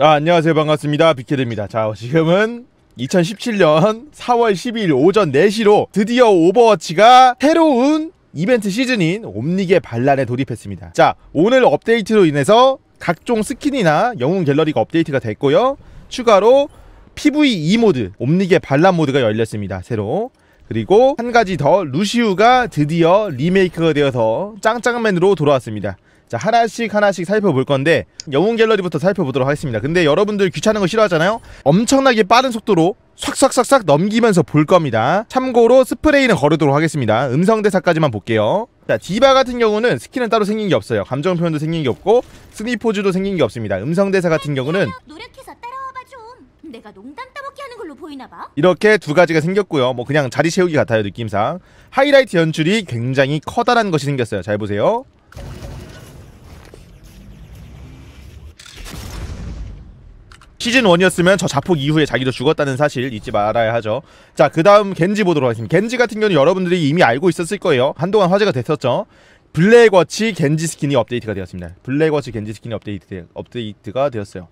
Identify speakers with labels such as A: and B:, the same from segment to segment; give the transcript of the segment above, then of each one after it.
A: 자, 아, 안녕하세요. 반갑습니다. 빅헤드입니다. 자, 지금은 2017년 4월 12일 오전 4시로 드디어 오버워치가 새로운 이벤트 시즌인 옴닉의 반란에 돌입했습니다. 자, 오늘 업데이트로 인해서 각종 스킨이나 영웅 갤러리가 업데이트가 됐고요. 추가로 PVE 모드, 옴닉의 반란 모드가 열렸습니다. 새로. 그리고 한 가지 더 루시우가 드디어 리메이크가 되어서 짱짱맨으로 돌아왔습니다. 자 하나씩 하나씩 살펴볼 건데 영웅 갤러리부터 살펴보도록 하겠습니다 근데 여러분들 귀찮은 거 싫어하잖아요 엄청나게 빠른 속도로 싹싹싹싹 넘기면서 볼 겁니다 참고로 스프레이는 거르도록 하겠습니다 음성 대사까지만 볼게요 자 디바 같은 경우는 스킬은 따로 생긴 게 없어요 감정 표현도 생긴 게 없고 스니포즈도 생긴 게 없습니다 음성 대사 같은 경우는 내가 농담 따먹게 하는 걸로 보이나 봐 이렇게 두 가지가 생겼고요 뭐 그냥 자리 채우기 같아요 느낌상 하이라이트 연출이 굉장히 커다란 것이 생겼어요 잘 보세요 시즌 1이었으면 저 자폭 이후에 자기도 죽었다는 사실 잊지 말아야 하죠. 자, 그 다음 겐지 보도록 하겠습니다. 겐지 같은 경우는 여러분들이 이미 알고 있었을 거예요. 한동안 화제가 됐었죠. 블랙워치 겐지 스킨이 업데이트가 되었습니다. 블랙워치 겐지 스킨이 업데이트, 업데이트가 되었어요.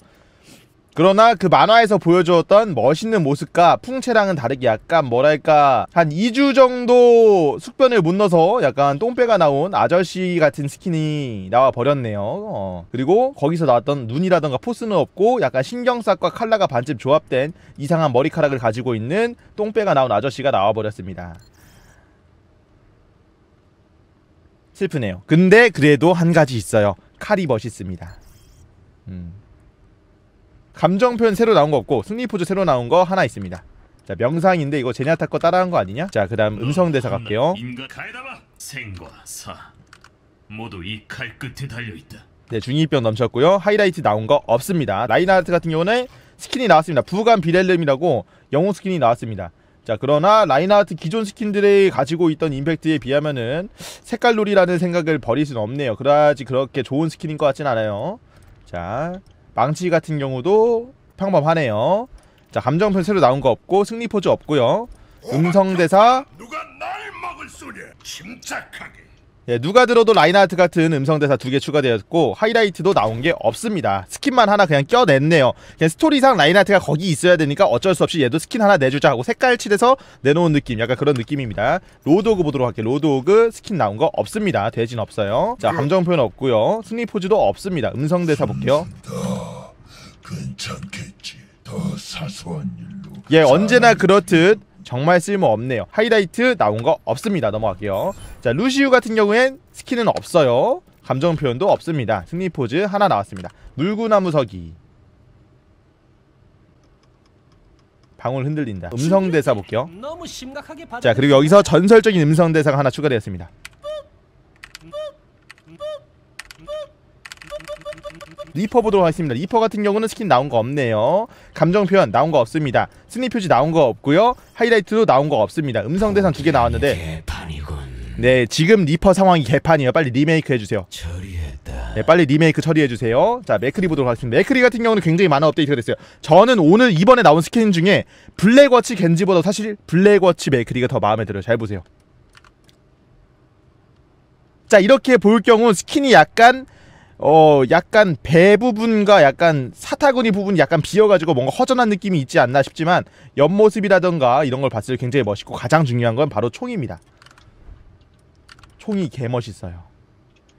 A: 그러나 그 만화에서 보여주었던 멋있는 모습과 풍채랑은 다르게 약간 뭐랄까 한 2주 정도 숙변을 못 넣어서 약간 똥배가 나온 아저씨 같은 스킨이 나와 버렸네요 어. 그리고 거기서 나왔던 눈이라던가 포스는 없고 약간 신경싹과 칼라가 반쯤 조합된 이상한 머리카락을 가지고 있는 똥배가 나온 아저씨가 나와 버렸습니다 슬프네요 근데 그래도 한 가지 있어요 칼이 멋있습니다 음. 감정 표현 새로 나온 거 없고 승리 포즈 새로 나온 거 하나 있습니다. 자 명상인데 이거 제냐타 거 따라한 거 아니냐? 자 그다음 음, 음성 대사 갈게요. 음, 생과 사 모두 이 칼 끝에 달려 있다. 네 중이병 넘쳤고요. 하이라이트 나온 거 없습니다. 라인하트 같은 경우는 스킨이 나왔습니다. 부간 비렐름이라고 영웅 스킨이 나왔습니다. 자 그러나 라인하트 기존 스킨들이 가지고 있던 임팩트에 비하면은 색깔놀이라는 생각을 버릴 수는 없네요. 그다지 그렇게 좋은 스킨인 것 같진 않아요. 자 망치 같은 경우도 평범하네요 자 감정편 새로 나온 거 없고 승리 포즈 없고요 음성대사 누가 날먹을 소냐 리 침착하게 예, 누가 들어도 라인하트 같은 음성대사 두 개 추가되었고 하이라이트도 나온 게 없습니다 스킨만 하나 그냥 껴냈네요 그냥 스토리상 라인하트가 거기 있어야 되니까 어쩔 수 없이 얘도 스킨 하나 내주자 하고 색깔 칠해서 내놓은 느낌 약간 그런 느낌입니다 로드오그 보도록 할게요 로드오그 스킨 나온 거 없습니다 돼진 없어요 자 감정표현 없고요 승리 포즈도 없습니다 음성대사 볼게요 음, 괜찮겠지. 더 사소한 일로. 예, 언제나 그렇듯 정말 쓸모없네요. 하이라이트 나온 거 없습니다. 넘어갈게요. 자, 루시우 같은 경우엔 스킨은 없어요. 감정 표현도 없습니다. 승리 포즈 하나 나왔습니다. 물구나무 서기. 방울 흔들린다. 음성대사 볼게요. 자, 그리고 여기서 전설적인 음성대사가 하나 추가되었습니다. 리퍼 보도록 하겠습니다. 리퍼 같은 경우는 스킨 나온 거 없네요. 감정 표현 나온 거 없습니다. 스니 표지 나온 거 없고요. 하이라이트도 나온 거 없습니다. 음성 대상 두 개 나왔는데 네 지금 리퍼 상황이 개판이에요. 빨리 리메이크 해주세요. 네, 빨리 리메이크 처리해주세요. 자, 맥크리 보도록 하겠습니다. 맥크리 같은 경우는 굉장히 많은 업데이트가 됐어요. 저는 오늘 이번에 나온 스킨 중에 블랙워치 겐지보다 사실 블랙워치 맥크리가 더 마음에 들어요. 잘 보세요. 자, 이렇게 볼 경우 스킨이 약간 어 약간 배 부분과 약간 사타구니 부분 약간 비어가지고 뭔가 허전한 느낌이 있지 않나 싶지만 옆모습이라던가 이런 걸 봤을 때 굉장히 멋있고 가장 중요한 건 바로 총입니다 총이 개멋있어요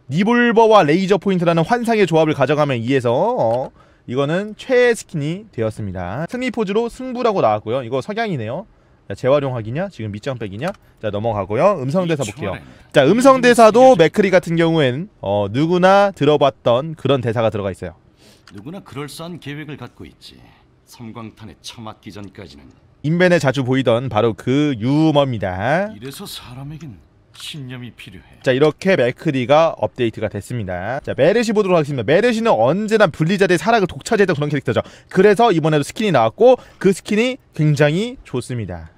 A: 니볼버와 레이저 포인트라는 환상의 조합을 가져가면 이에서 어, 이거는 최애 스킨이 되었습니다 승리 포즈로 승부라고 나왔고요 이거 석양이네요 자, 재활용하기냐? 지금 밑장빼기냐? 자, 넘어가고요. 음성대사 볼게요. 자, 음성대사도 맥크리 같은 경우엔 어, 누구나 들어봤던 그런 대사가 들어가 있어요. 누구나 그럴싸한 계획을 갖고 있지. 섬광탄에 처맞기 전까지는 인벤에 자주 보이던 바로 그 유머입니다. 이래서 사람에겐 신념이 필요해. 자 이렇게 맥크리가 업데이트가 됐습니다. 자 메르시 보도록 하겠습니다. 메르시는 언제나 분리자들의 사랑을 독차지했던 그런 캐릭터죠. 그래서 이번에도 스킨이 나왔고 그 스킨이 굉장히 좋습니다.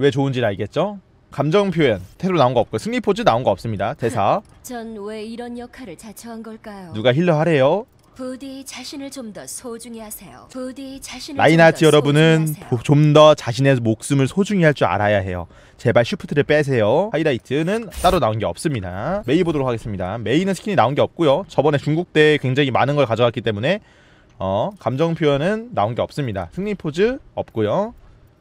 A: 왜 좋은지 알겠죠? 감정 표현 테로 나온 거 없고 승리 포즈 나온 거 없습니다. 대사. 전 왜 이런 역할을 자처한 걸까요? 누가 힐러 하래요? 부디 자신을 좀 더 소중히 하세요. 부디 자신을 라인하트 여러분은 좀 더 자신의 목숨을 소중히 할 줄 알아야 해요. 제발 슈프트를 빼세요. 하이라이트는 따로 나온 게 없습니다. 메이 보도록 하겠습니다. 메이는 스킨이 나온 게 없고요. 저번에 중국 때 굉장히 많은 걸 가져갔기 때문에 어, 감정 표현은 나온 게 없습니다. 승리 포즈 없고요.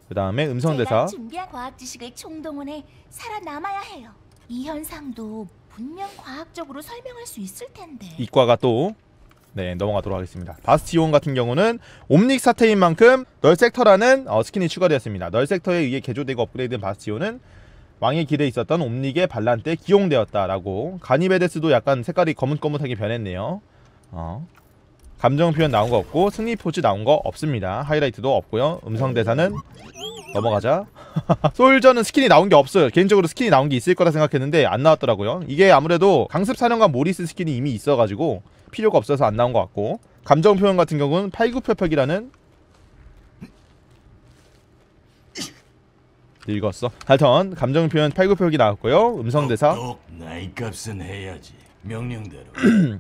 A: 그 다음에 음성대사 준비한 과학 지식을 총동원해 살아남아야 해요. 이 현상도 분명 과학적으로 설명할 수 있을 텐데. 이과가 또 네, 넘어가도록 하겠습니다. 바스티온 같은 경우는 옴닉 사태인 만큼 널섹터라는 어, 스킨이 추가되었습니다. 널섹터에 의해 개조되고 업그레이드된 바스티온은 왕의 길에 있었던 옴닉의 반란 때 기용되었다라고 가니베데스도 약간 색깔이 검은 검은하게 변했네요. 어. 감정 표현 나온 거 없고 승리 포즈 나온 거 없습니다. 하이라이트도 없고요. 음성 대사는 넘어가자. 솔저는 스킨이 나온 게 없어요. 개인적으로 스킨이 나온 게 있을 거라 생각했는데 안 나왔더라고요. 이게 아무래도 강습 사령관 모리스 스킨이 이미 있어가지고 필요가 없어서 안 나온 것 같고 감정 표현 같은 경우는 8 9표팩기라는 읽었어. 하여튼 감정 표현 89표팩이 나왔고요. 음성 대사. 명령대로.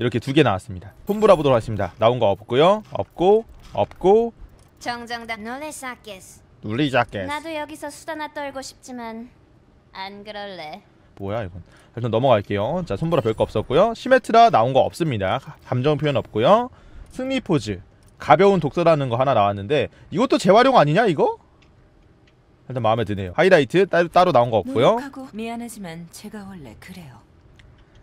A: 이렇게 두 개 나왔습니다 손불아 보도록 하겠습니다 나온 거 없고요 없고 없고 정정당 놀래사겠어 놀리자겠 나도 여기서 수다나 떨고 싶지만 안 그럴래 뭐야 이건 일단 넘어갈게요 자 손보라 별 거 없었고요 시메트라 나온 거 없습니다 감정 표현 없고요 승리 포즈 가벼운 독서라는 거 하나 나왔는데 이것도 재활용 아니냐 이거? 일단 마음에 드네요 하이라이트 따, 따로 나온 거 없고요 미안하지만 제가 원래 그래요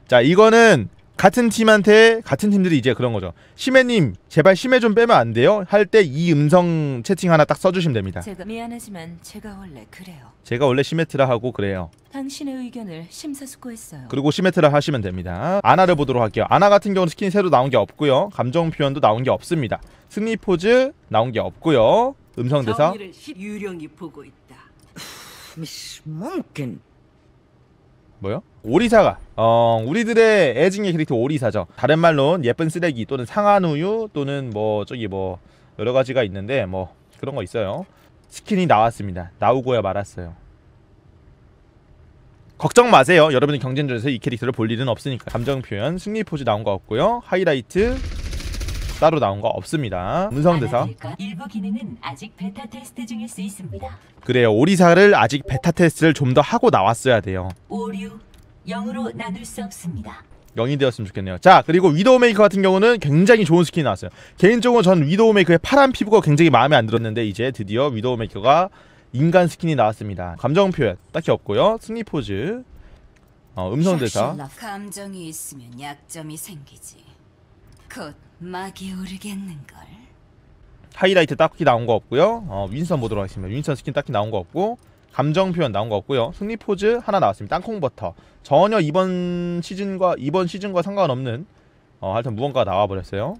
A: 자 이거는 같은 팀한테 같은 팀들이 이제 그런 거죠. 심해님 제발 심해 좀 빼면 안 돼요? 할 때 이 음성 채팅 하나 딱 써주시면 됩니다. 제가 미안하지만 제가 원래 그래요. 제가 원래 시메트라 하고 그래요. 당신의 의견을 심사숙고했어요. 그리고 시메트라 하시면 됩니다. 아나를 보도록 할게요. 아나 같은 경우 스킨 새로 나온 게 없고요. 감정 표현도 나온 게 없습니다. 승리 포즈 나온 게 없고요. 음성 대사. 유령이 보고 있다. 음, 미스 몽킨. 뭐요? 오리사가 어 우리들의 애증의 캐릭터 오리사죠 다른 말로는 예쁜 쓰레기 또는 상한우유 또는 뭐 저기 뭐 여러 가지가 있는데 뭐 그런 거 있어요 스킨이 나왔습니다 나오고야 말았어요 걱정 마세요 여러분이 경쟁전에서 이 캐릭터를 볼 일은 없으니까 감정 표현 승리 포즈 나온 거같고요 하이라이트 따로 나온 거 없습니다. 음성대사. 일부 기능은 아직 베타 테스트 중일 수 있습니다. 그래요. 오리사를 아직 베타 테스트를 좀 더 하고 나왔어야 돼요. 오류 0으로 나눌 수 없습니다. 0이 되었으면 좋겠네요. 자, 그리고 위도우메이커 같은 경우는 굉장히 좋은 스킨이 나왔어요. 개인적으로 전 위도우메이커의 파란 피부가 굉장히 마음에 안 들었는데 이제 드디어 위도우메이커가 인간 스킨이 나왔습니다. 감정 표현 딱히 없고요. 승리 포즈, 어, 음성 대사. 감정이 있으면 약점이 생기지. 곧 막이 오르겠는걸. 하이라이트 딱히 나온 거 없고요. 어, 윈선 보도록 하겠습니다. 윈선 스킨 딱히 나온 거 없고 감정 표현 나온 거 없고요. 승리 포즈 하나 나왔습니다. 땅콩 버터. 전혀 이번 시즌과 이번 시즌과 상관없는 어, 하여튼 무언가 가 나와 버렸어요.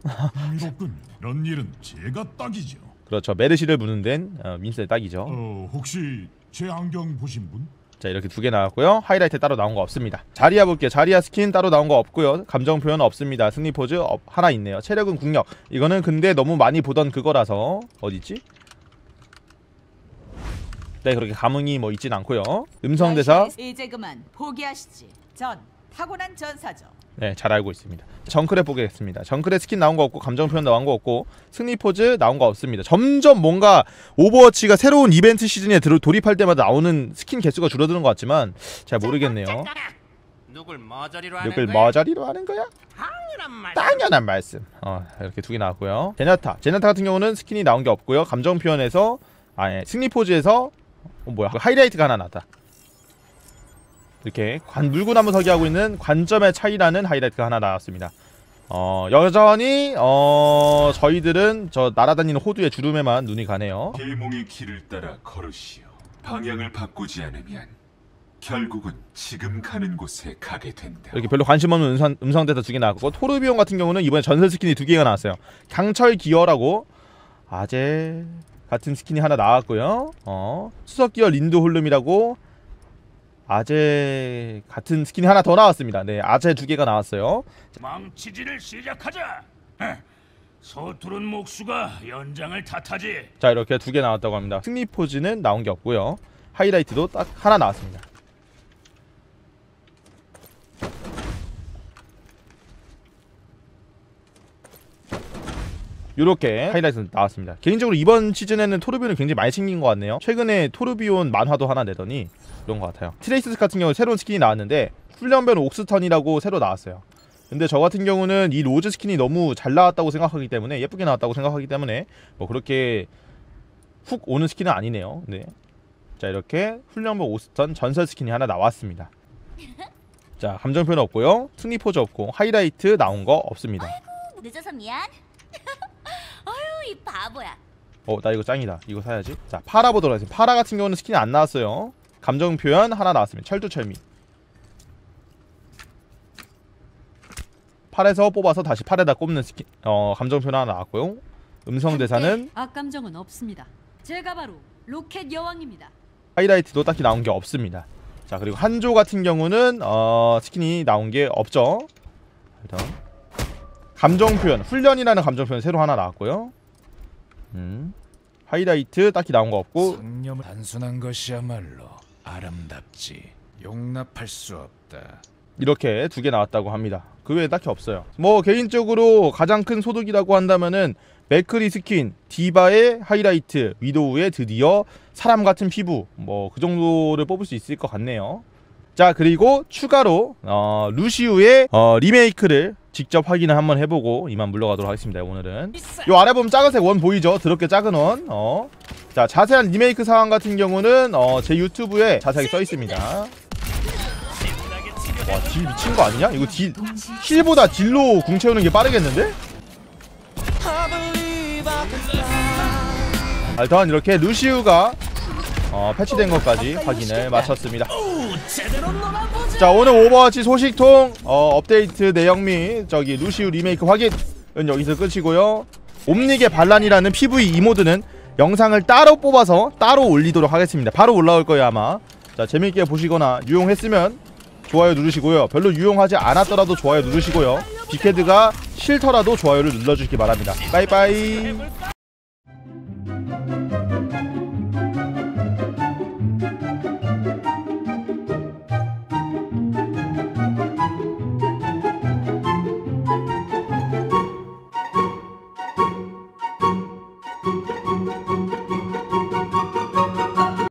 A: 군런 일은 제가 딱이죠. 그렇죠. 메르시를 부는 데는 어, 윈선이 딱이죠. 어, 혹시 제 안경 보신 분? 자 이렇게 두 개 나왔고요 하이라이트 따로 나온 거 없습니다 자리아 볼게요 자리아 스킨 따로 나온 거 없고요 감정 표현 없습니다 승리 포즈 어, 하나 있네요 체력은 국력 이거는 근데 너무 많이 보던 그거라서 어디있지? 네 그렇게 감흥이 뭐 있진 않고요 음성대사 네, 이제 그만 포기하시지 전 타고난 전사죠 네, 잘 알고 있습니다. 정크랩 보겠습니다. 정크랩 스킨 나온 거 없고 감정 표현 나온 거 없고 승리 포즈 나온 거 없습니다. 점점 뭔가 오버워치가 새로운 이벤트 시즌에 돌입할 때마다 나오는 스킨 개수가 줄어드는 것 같지만 잘 모르겠네요. 누굴 머저리로 하는 누굴 거야? 머저리로 하는 거야? 당연한 말씀. 당연한 말씀. 어, 이렇게 두 개 나왔고요. 제나타. 제나타 같은 경우는 스킨이 나온 게 없고요. 감정 표현에서 아, 예. 승리 포즈에서 어, 뭐야? 그 하이라이트가 하나 나왔다. 이렇게 관 물고 나무 서기 하고 있는 관점의 차이라는 하이라이트가 하나 나왔습니다. 어, 여전히 어, 저희들은 저 날아다니는 호두의 주름에만 눈이 가네요. 길몽이 길을 따라 걸으시오. 방향을 바꾸지 않으면 결국은 지금 가는 곳에 가게 된다. 이렇게 별로 관심 없는 음성, 음성대사 두개 나왔고 토르비온 같은 경우는 이번에 전설 스킨이 두 개가 나왔어요. 강철 기어라고 아재 같은 스킨이 하나 나왔고요. 어, 수석 기어 린드 홀름이라고 아재 같은 스킨이 하나 더 나왔습니다. 네, 아재 두 개가 나왔어요. 망치질을 시작하자. 서투른 목수가 연장을 탓하지. 자, 이렇게 두 개 나왔다고 합니다. 승리 포즈는 나온 게 없고요. 하이라이트도 딱 하나 나왔습니다. 이렇게 하이라이트 나왔습니다. 개인적으로 이번 시즌에는 토르비온을 굉장히 많이 챙긴 것 같네요. 최근에 토르비온 만화도 하나 내더니 그런 것 같아요. 트레이스 같은 경우 새로운 스킨이 나왔는데 훈련변 옥스턴이라고 새로 나왔어요. 근데 저 같은 경우는 이 로즈 스킨이 너무 잘 나왔다고 생각하기 때문에 예쁘게 나왔다고 생각하기 때문에 뭐 그렇게 훅 오는 스킨은 아니네요. 네. 자 이렇게 훈련복 오스턴 전설 스킨이 하나 나왔습니다. 자 감정표는 없고요. 승리 포즈 없고 하이라이트 나온 거 없습니다. 아이고, 늦어서 미안. 이 바보야. 어, 나 이거 짱이다. 이거 사야지. 자, 파라 보도록 하겠습니다. 파라 같은 경우는 스킨이 안 나왔어요. 감정 표현 하나 나왔습니다. 철두철미. 팔에서 뽑아서 다시 팔에다 꼽는 스킨, 어, 감정 표현 하나 나왔고요. 음성 대사는 악감정은 없습니다. 제가 바로 로켓 여왕입니다. 하이라이트도 딱히 나온 게 없습니다. 자, 그리고 한조 같은 경우는 어, 스킨이 나온 게 없죠. 일단 감정 표현, 훈련이라는 감정 표현 새로 하나 나왔고요. 음. 하이라이트 딱히 나온 거 없고 상념 단순한 것이야말로 아름답지 용납할 수 없다. 이렇게 두 개 나왔다고 합니다. 그 외에 딱히 없어요. 뭐 개인적으로 가장 큰 소득이라고 한다면은 맥크리 스킨, 디바의 하이라이트, 위도우의 드디어 사람 같은 피부 뭐 그 정도를 뽑을 수 있을 것 같네요. 자 그리고 추가로 어, 루시우의 어, 리메이크를 직접 확인을 한번 해보고 이만 물러가도록 하겠습니다 오늘은 요 아래 보면 작은색 원 보이죠? 드럽게 작은 원 어. 자 자세한 리메이크 상황 같은 경우는 어, 제 유튜브에 자세하게 써있습니다 와 딜 미친 거 아니냐? 이거 딜 힐보다 딜로 궁 채우는 게 빠르겠는데? 아, 일단 이렇게 루시우가 어, 패치된 것까지 확인을 마쳤습니다. 자 오늘 오버워치 소식통 어, 업데이트 내용 및 저기 루시우 리메이크 확인은 여기서 끝이고요. 옴닉의 반란이라는 PV 이 모드는 영상을 따로 뽑아서 따로 올리도록 하겠습니다. 바로 올라올 거예요 아마. 자 재밌게 보시거나 유용했으면 좋아요 누르시고요. 별로 유용하지 않았더라도 좋아요 누르시고요. 비케드가 싫더라도 좋아요를 눌러주시기 바랍니다. 빠이빠이.